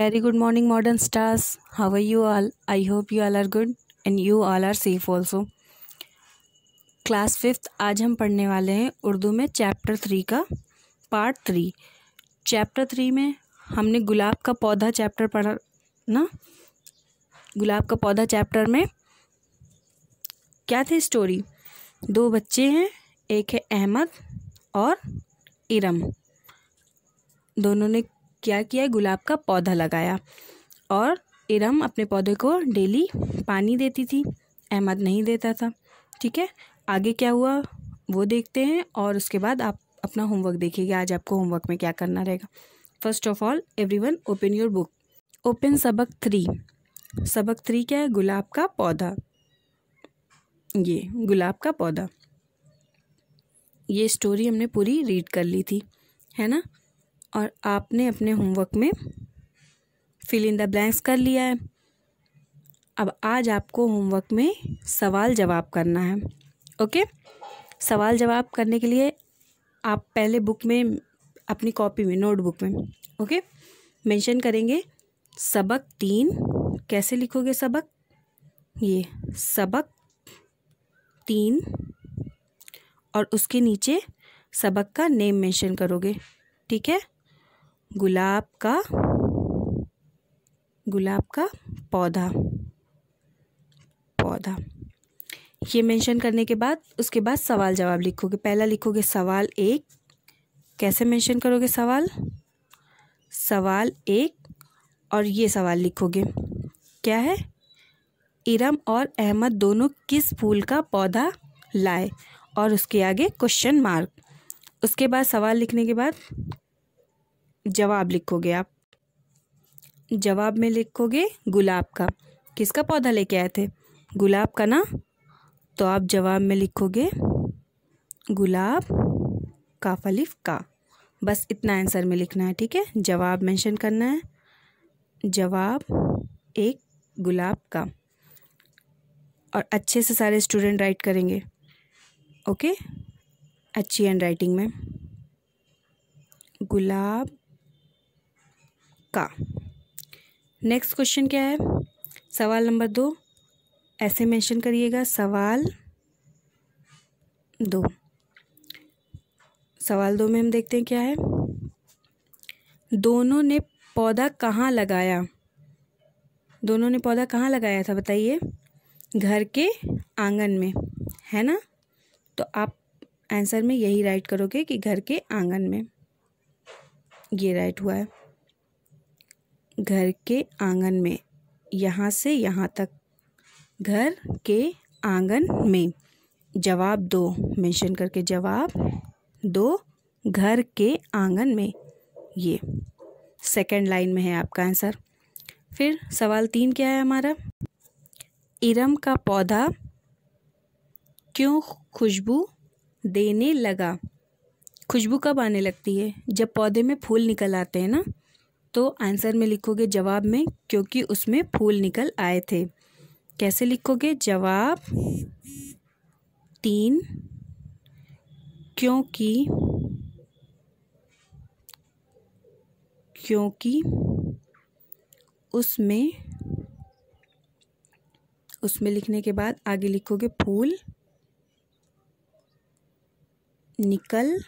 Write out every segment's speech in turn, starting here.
Very good morning modern stars How are you all? I hope you all are good and you all are safe also. Class fifth आज हम पढ़ने वाले हैं उर्दू में chapter three का part three chapter three में हमने गुलाब का पौधा चैप्टर पढ़ा ना गुलाब का पौधा चैप्टर में क्या थी स्टोरी दो बच्चे हैं एक है अहमद और इरम दोनों ने क्या किया गुलाब का पौधा लगाया और इरम अपने पौधे को डेली पानी देती थी अहमद नहीं देता था ठीक है आगे क्या हुआ वो देखते हैं और उसके बाद आप अपना होमवर्क देखिएगा आज आपको होमवर्क में क्या करना रहेगा first of all everyone open your book open सबक थ्री सबक थ्री क्या है गुलाब का पौधा ये गुलाब का पौधा ये स्टोरी हमने पूरी रीड कर ली थी है ना और आपने अपने होमवर्क में फिल इन द ब्लैंक्स कर लिया है अब आज आपको होमवर्क में सवाल जवाब करना है ओके सवाल जवाब करने के लिए आप पहले बुक में अपनी कॉपी में नोटबुक में ओके मेंशन करेंगे सबक तीन कैसे लिखोगे सबक ये सबक तीन और उसके नीचे सबक का नेम मेंशन करोगे ठीक है गुलाब का गुलाब का पौधा पौधा ये मेंशन करने के बाद उसके बाद सवाल जवाब लिखोगे पहला लिखोगे सवाल एक कैसे मेंशन करोगे सवाल सवाल एक और ये सवाल लिखोगे क्या है इरम और अहमद दोनों किस फूल का पौधा लाए और उसके आगे क्वेश्चन मार्क उसके बाद सवाल लिखने के बाद जवाब लिखोगे आप जवाब में लिखोगे गुलाब का किसका पौधा लेके आए थे गुलाब का ना तो आप जवाब में लिखोगे गुलाब का फलिफ का बस इतना आंसर में लिखना है ठीक है जवाब मेंशन करना है जवाब एक गुलाब का और अच्छे से सारे स्टूडेंट राइट करेंगे ओके अच्छी हैंड राइटिंग में गुलाब का नेक्स्ट क्वेश्चन क्या है सवाल नंबर दो ऐसे मेंशन करिएगा सवाल दो सवाल दो में हम देखते हैं क्या है दोनों ने पौधा कहाँ लगाया दोनों ने पौधा कहाँ लगाया था बताइए घर के आंगन में है ना तो आप आंसर में यही राइट करोगे कि घर के आंगन में ये राइट हुआ है घर के आंगन में यहाँ से यहाँ तक घर के आंगन में जवाब दो मेंशन करके जवाब दो घर के आंगन में ये सेकंड लाइन में है आपका आंसर फिर सवाल तीन क्या है हमारा इरम का पौधा क्यों खुशबू देने लगा खुशबू कब आने लगती है जब पौधे में फूल निकल आते हैं ना तो आंसर में लिखोगे जवाब में क्योंकि उसमें फूल निकल आए थे कैसे लिखोगे जवाब तीन क्योंकि क्योंकि उसमें उसमें लिखने के बाद आगे लिखोगे फूल निकल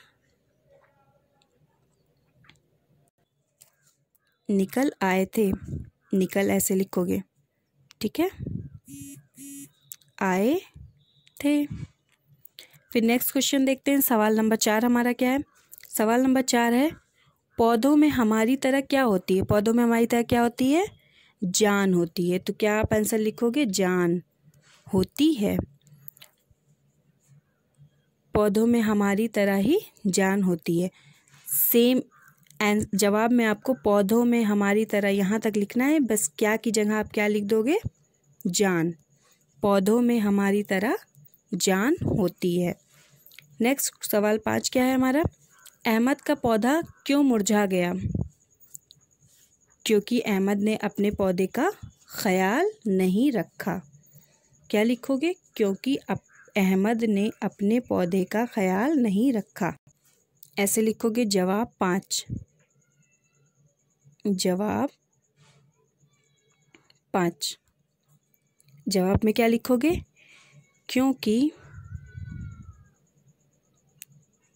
निकल आए थे निकल ऐसे लिखोगे ठीक है आए थे फिर नेक्स्ट क्वेश्चन देखते हैं सवाल नंबर चार हमारा क्या है सवाल नंबर चार है पौधों में हमारी तरह क्या होती है पौधों में हमारी तरह क्या होती है जान होती है तो क्या आप आंसर लिखोगे जान होती है पौधों में हमारी तरह ही जान होती है सेम एंड जवाब में आपको पौधों में हमारी तरह यहाँ तक लिखना है बस क्या की जगह आप क्या लिख दोगे जान पौधों में हमारी तरह जान होती है नेक्स्ट सवाल पाँच क्या है हमारा अहमद का पौधा क्यों मुरझा गया क्योंकि अहमद ने अपने पौधे का ख्याल नहीं रखा क्या लिखोगे क्योंकि अहमद ने अपने पौधे का ख्याल नहीं रखा ऐसे लिखोगे जवाब पाँच जवाब पाँच जवाब में क्या लिखोगे क्योंकि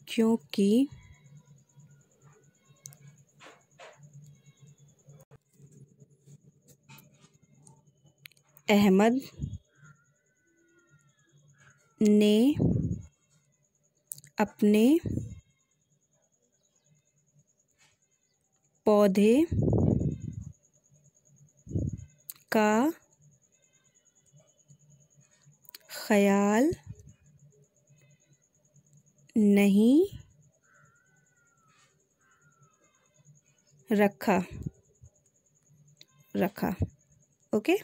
क्योंकि अहमद ने अपने पौधे का ख्याल नहीं रखा रखा ओके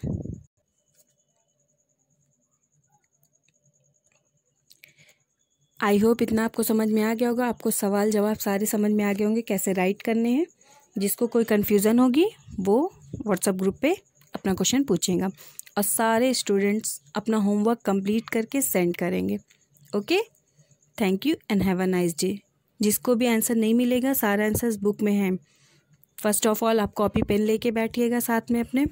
आई होप इतना आपको समझ में आ गया होगा आपको सवाल जवाब सारे समझ में आ गए होंगे कैसे राइट करने हैं जिसको कोई कन्फ्यूज़न होगी वो व्हाट्सएप ग्रुप पे अपना क्वेश्चन पूछेगा और सारे स्टूडेंट्स अपना होमवर्क कंप्लीट करके सेंड करेंगे okay thank you and have a nice day जिसको भी आंसर नहीं मिलेगा सारे आंसर्स बुक में हैं फर्स्ट ऑफ ऑल आप कॉपी पेन लेके बैठिएगा साथ में अपने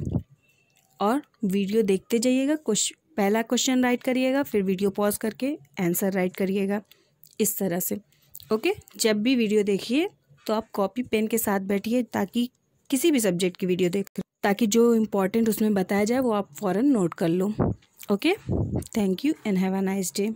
और वीडियो देखते जाइएगा कुछ पहला क्वेश्चन राइट करिएगा फिर वीडियो पॉज करके आंसर राइट करिएगा इस तरह से ओके जब भी वीडियो देखिए तो आप कॉपी पेन के साथ बैठिए ताकि किसी भी सब्जेक्ट की वीडियो देख ताकि जो इम्पोर्टेंट उसमें बताया जाए वो आप फ़ौर नोट कर लो okay thank you and have a nice day